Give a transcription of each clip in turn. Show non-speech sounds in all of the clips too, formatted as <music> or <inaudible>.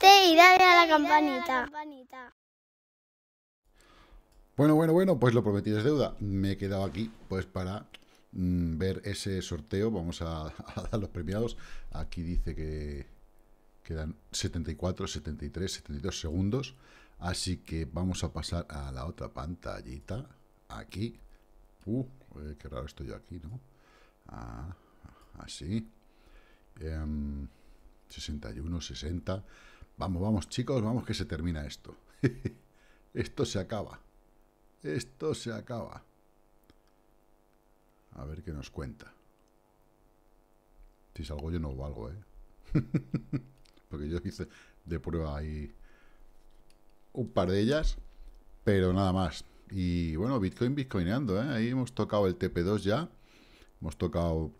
dale a la campanita. Bueno, bueno, bueno, pues lo prometí es deuda. Me he quedado aquí pues para mm, ver ese sorteo. Vamos <laughs> a, dar los premiados. Aquí dice que quedan 74, 73, 72 segundos. Así que vamos a pasar a la otra pantallita. Aquí. Uh, qué raro estoy yo aquí, ¿no? Ah, así. 61, em, 60. Vamos, vamos, chicos, vamos que se termina esto. <laughs> esto se acaba. Esto se acaba. A ver qué nos cuenta. Si salgo yo no valgo, ¿eh? <laughs> Porque yo hice de prueba ahí un par de ellas, pero nada más. Y bueno, Bitcoin, Bitcoinando, ¿eh? Ahí hemos tocado el TP2 ya. Hemos tocado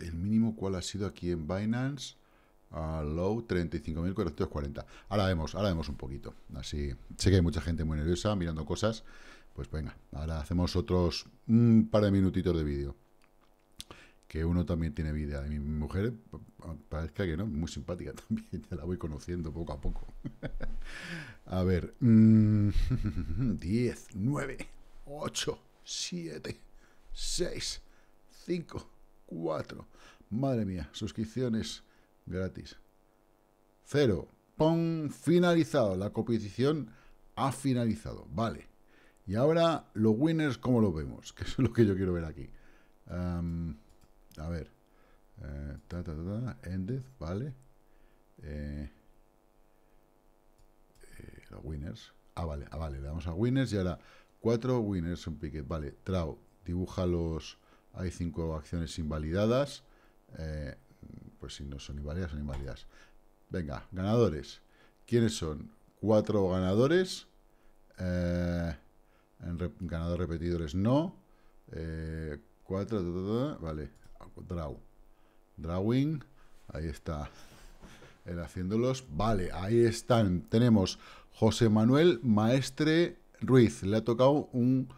el mínimo cuál ha sido aquí en Binance a low 35.440. Ahora vemos, ahora vemos un poquito. Así, sé que hay mucha gente muy nerviosa mirando cosas. Pues venga, ahora hacemos otros un par de minutitos de vídeo. Que uno también tiene vida. Y mi mujer, parezca que no, muy simpática <laughs> también. Ya la voy conociendo poco a poco. <laughs> a ver. 10, 9, 8, 7, 6, 5, 4. Madre mía, suscripciones. Gratis. cero Pon finalizado. La competición ha finalizado. Vale. Y ahora los winners, ¿cómo los vemos? <laughs> Que es lo que yo quiero ver aquí. a ver. Eh, ta, ended, vale. Eh, eh, los winners. Ah, vale, ah, vale. Le damos a winners y ahora cuatro winners un piquet. Vale, trao. Dibuja los... Hay cinco acciones invalidadas. Eh, pues si no son varias son inválidas. Venga, ganadores. ¿Quiénes son? Cuatro ganadores. Eh, ganadores repetidores no. Eh, cuatro, vale. Draw. Drawing. Ahí está. El haciéndolos. Vale, ahí están. Tenemos José Manuel Maestre Ruiz. Le ha tocado un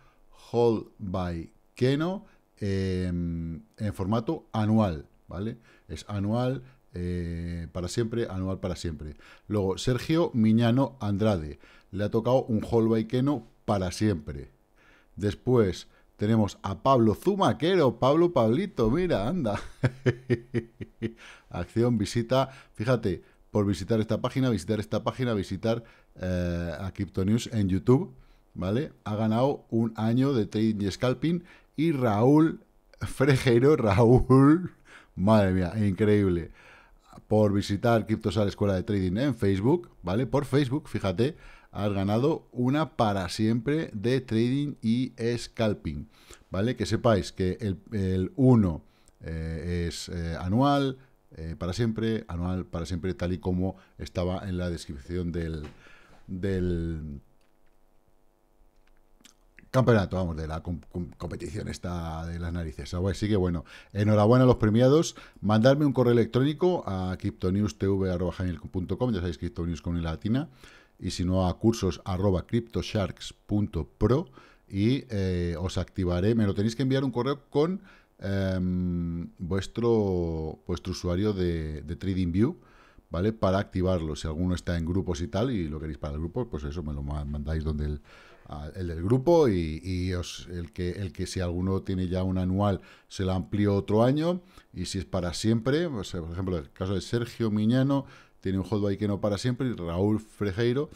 hold by Keno eh, en formato anual. ¿vale? Es anual eh, para siempre, anual para siempre. Luego, Sergio Miñano Andrade. Le ha tocado un Que no, para siempre. Después tenemos a Pablo Zumaquero. Pablo Pablito, mira, anda. <laughs> Acción, visita. Fíjate, por visitar esta página, visitar esta página, visitar eh, a News en YouTube. ¿Vale? Ha ganado un año de trading y scalping. Y Raúl Frejero, <laughs> Raúl madre mía, increíble, por visitar Cryptosal Escuela de Trading en Facebook, ¿vale? Por Facebook, fíjate, has ganado una para siempre de trading y scalping, ¿vale? Que sepáis que el 1 eh, es eh, anual, eh, para siempre, anual, para siempre, tal y como estaba en la descripción del, del campeonato, vamos, de la competición esta de las narices. Así que bueno, enhorabuena a los premiados. Mandadme un correo electrónico a criptonewstv.com, ya sabéis, CryptoNews con la latina, y si no a cursos arroba y eh, os activaré, me lo tenéis que enviar un correo con em, vuestro, vuestro usuario de, de TradingView, ¿vale? Para activarlo, si alguno está en grupos y tal, y lo queréis para el grupo, pues eso me lo mandáis donde el el del grupo y, el, que, el que si alguno tiene ya un anual se lo amplió otro año y si es para siempre, pues, por ejemplo, el caso de Sergio Miñano tiene un ahí que no para siempre y Raúl Frejeiro,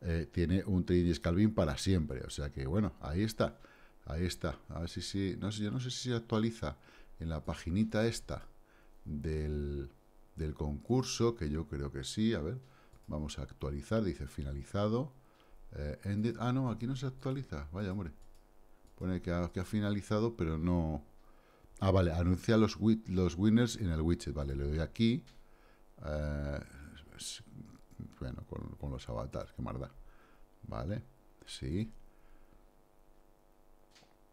eh, tiene un Tridis Calvin para siempre. O sea que bueno, ahí está, ahí está. A ver si, si no sé, yo no sé si se actualiza en la paginita esta del concurso, que yo creo que sí, a ver. Vamos a actualizar, dice finalizado. Eh, ended. Ah, no, aquí no se actualiza. Vaya, hombre. Pone que ha, ha finalizado, pero no... Ah, vale, anuncia los, los winners en el widget. Vale, le doy aquí. Eh, bueno, con, los avatars, qué marda. Vale, sí.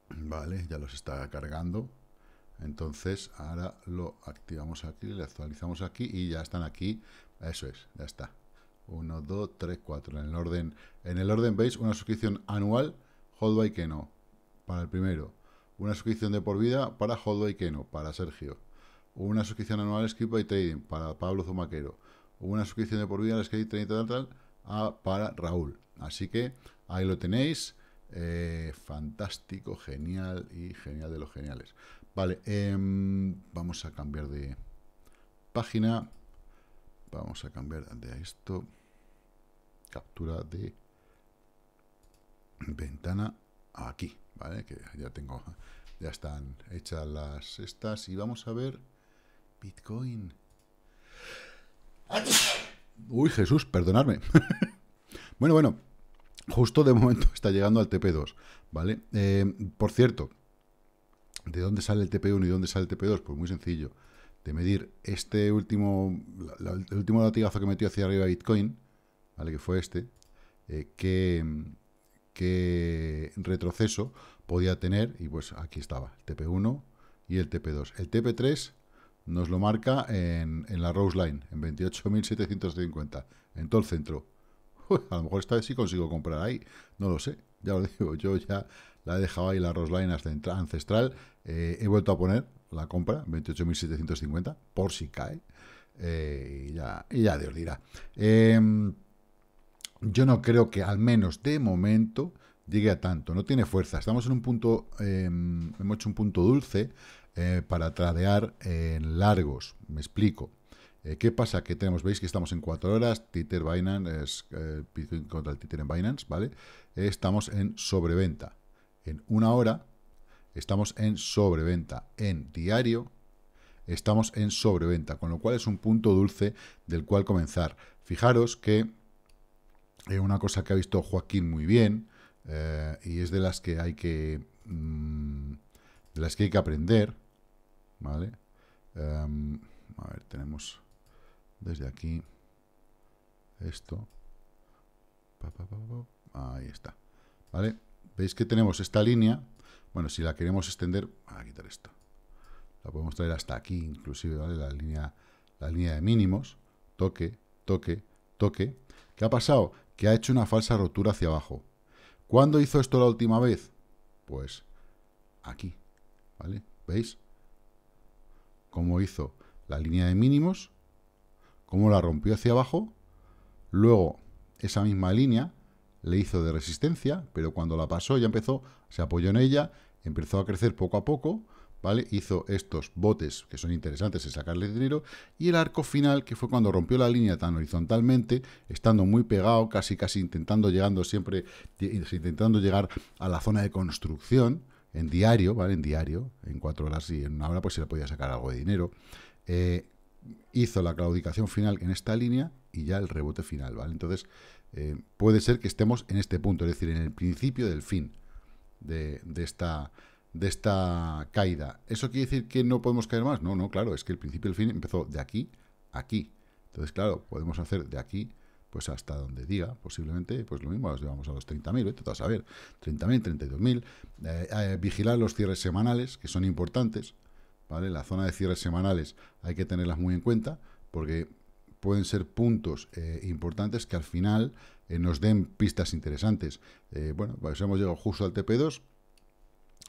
Vale, ya los está cargando. Entonces, ahora lo activamos aquí, le actualizamos aquí y ya están aquí. Eso es, ya está. 1, 2, 3, 4. En el orden, en el orden veis una suscripción anual, Holdway Keno, para el primero. Una suscripción de por vida para Holdway Keno, para Sergio. Una suscripción anual Skip by Trading, para Pablo Zumaquero. Una suscripción de por vida al Skate Trading tal, para Raúl. Así que ahí lo tenéis. Eh, fantástico, genial y genial de los geniales. Vale, em, vamos a cambiar de página. Vamos a cambiar de esto. Captura de ventana aquí, ¿vale? Que ya tengo, ya están hechas las estas. Y vamos a ver Bitcoin. Uy, Jesús, perdonadme. <laughs> bueno, bueno, justo de momento está llegando al TP2, ¿vale? Eh, por cierto, ¿de dónde sale el TP1 y dónde sale el TP2? Pues muy sencillo de medir este último, el último latigazo que metió hacia arriba Bitcoin, ¿vale? que fue este, eh, qué, retroceso podía tener, y pues aquí estaba, el TP1 y el TP2. El TP3 nos lo marca en, la Rose Line, en 28.750, en todo el centro. a lo mejor esta vez sí consigo comprar ahí, no lo sé, ya lo <laughs> digo, yo ya la he dejado ahí la Rose Line ancestral, eh, he vuelto a poner la compra, 28.750, por si cae. Eh, y, ya, y ya Dios dirá. Em, yo no creo que, al menos de momento, llegue a tanto. No tiene fuerza. Estamos en un punto, em, hemos hecho un punto dulce eh, para tradear en largos. Me explico. Eh, ¿Qué pasa? Que tenemos, veis que estamos en 4 horas, Títer Binance, contra el en Binance, ¿vale? estamos en sobreventa. En una hora estamos en sobreventa en diario, estamos en sobreventa, con lo cual es un punto dulce del cual comenzar. Fijaros que es eh, una cosa que ha visto Joaquín muy bien, eh, y es de las que hay que mm, de las que hay que aprender, ¿vale? Em, a ver, tenemos desde aquí esto. ahí está, ¿vale? veis que tenemos esta línea, bueno, si la queremos extender, voy a quitar esto, la podemos traer hasta aquí inclusive, ¿vale? La línea, la línea de mínimos, toque, toque, toque. ¿Qué ha pasado? Que ha hecho una falsa rotura hacia abajo. ¿Cuándo hizo esto la última vez? Pues aquí, ¿vale? ¿Veis? Cómo hizo la línea de mínimos, cómo la rompió hacia abajo, luego esa misma línea le hizo de resistencia, pero cuando la pasó ya empezó, se apoyó en ella, empezó a crecer poco a poco, ¿vale? Hizo estos botes que son interesantes en sacarle dinero y el arco final, que fue cuando rompió la línea tan horizontalmente, estando muy pegado, casi casi intentando llegando siempre, intentando llegar a la zona de construcción en diario, ¿vale? En diario, en cuatro horas y en una hora pues se le podía sacar algo de dinero. Eh, hizo la claudicación final en esta línea y ya el rebote final, ¿vale? Entonces eh, puede ser que estemos en este punto, es decir, en el principio del fin de, esta, de esta caída. ¿Eso quiere decir que no podemos caer más? No, no, claro, es que el principio del fin empezó de aquí a aquí. Entonces, claro, podemos hacer de aquí pues hasta donde diga, posiblemente, pues lo mismo, los llevamos a los 30.000, a ver, 30.000, 32.000. vigilar los cierres semanales, que son importantes, ¿vale? La zona de cierres semanales hay que tenerlas muy en cuenta, porque pueden ser puntos eh, importantes que al final eh, nos den pistas interesantes. Eh, bueno, pues hemos llegado justo al TP2.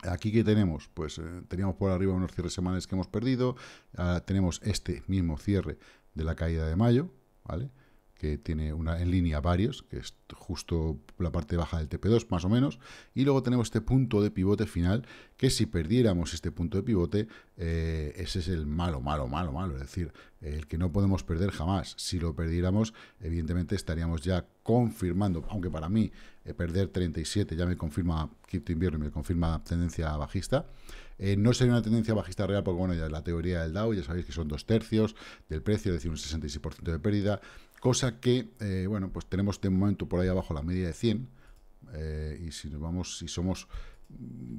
Aquí qué tenemos, pues teníamos por arriba unos cierres semanales que hemos perdido, Ahora tenemos este mismo cierre de la caída de mayo, ¿vale? que tiene una en línea varios, que es justo la parte baja del TP2 más o menos, y luego tenemos este punto de pivote final, que si perdiéramos este punto de pivote, eh, ese es el malo, malo, malo, malo, es decir, el que no podemos perder jamás. Si lo perdiéramos, evidentemente estaríamos ya confirmando, aunque para mí eh, perder 37 ya me confirma cripto invierno y me confirma tendencia bajista, eh, no sería una tendencia bajista real porque, bueno, ya la teoría del Dow, ya sabéis que son dos tercios del precio, es decir, un 66% de pérdida, cosa que, eh, bueno, pues tenemos de momento por ahí abajo la media de 100, eh, y si nos vamos, si somos mm,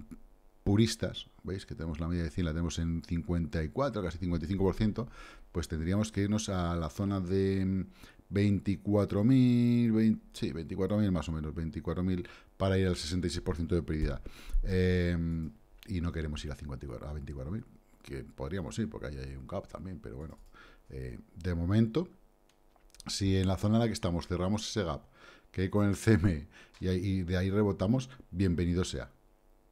puristas, veis que tenemos la media de 100, la tenemos en 54, casi 55%, pues tendríamos que irnos a la zona de 24.000, mm, sí, 24.000 más o menos, 24.000 para ir al 66% de pérdida y no queremos ir a, 24.000, que podríamos ir porque ahí hay un gap también, pero bueno, eh, de momento, si en la zona en la que estamos cerramos ese gap, que con el cm e y, de ahí rebotamos, bienvenido sea,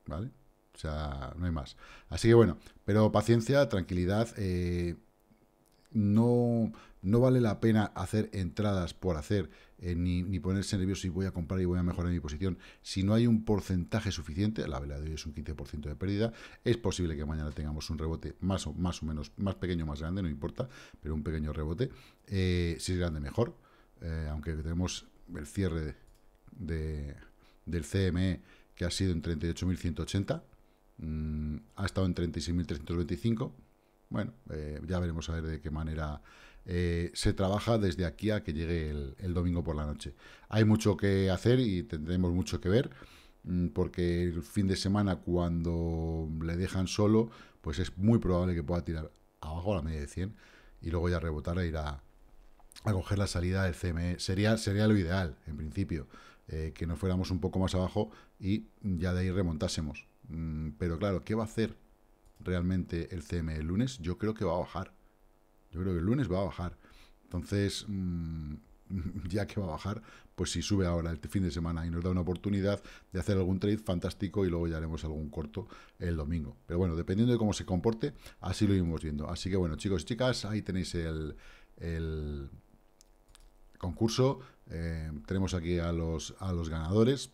¿vale? O sea, no hay más. Así que bueno, pero paciencia, tranquilidad, eh, no, no vale la pena hacer entradas por hacer eh, ni, ponerse nervioso si voy a comprar y voy a mejorar mi posición. Si no hay un porcentaje suficiente, la vela de hoy es un 15% de pérdida, es posible que mañana tengamos un rebote más o, más o menos, más pequeño más grande, no importa, pero un pequeño rebote. Eh, si es grande, mejor. Eh, aunque tenemos el cierre del CME que ha sido en 38.180, mm, ha estado en 36.325. Bueno, ya veremos a ver de qué manera eh, se trabaja desde aquí a que llegue el, domingo por la noche. Hay mucho que hacer y tendremos mucho que ver, mm, porque el fin de semana cuando le dejan solo, pues es muy probable que pueda tirar abajo a la media de 100 y luego ya rebotar e ir a, coger la salida del CME. Sería, sería lo ideal, en principio, eh, que nos fuéramos un poco más abajo y ya de ahí remontásemos. Mm, pero claro, ¿qué va a hacer realmente el CME el lunes? Yo creo que va a bajar. Yo creo que el lunes va a bajar. Entonces, mm, <laughs> ya que va a bajar, pues si sube ahora el fin de semana y nos da una oportunidad de hacer algún trade fantástico y luego ya haremos algún corto el domingo. Pero bueno, dependiendo de cómo se comporte, así lo iremos viendo. Así que bueno, chicos y chicas, ahí tenéis el, el concurso. Eh, tenemos aquí a los, a los ganadores.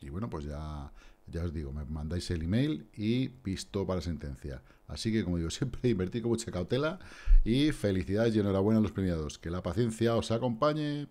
Y bueno, pues ya ya os digo, me mandáis el email y pisto para sentencia. Así que, como digo siempre, <laughs> invertid con mucha cautela y felicidades y enhorabuena a los premiados. Que la paciencia os acompañe.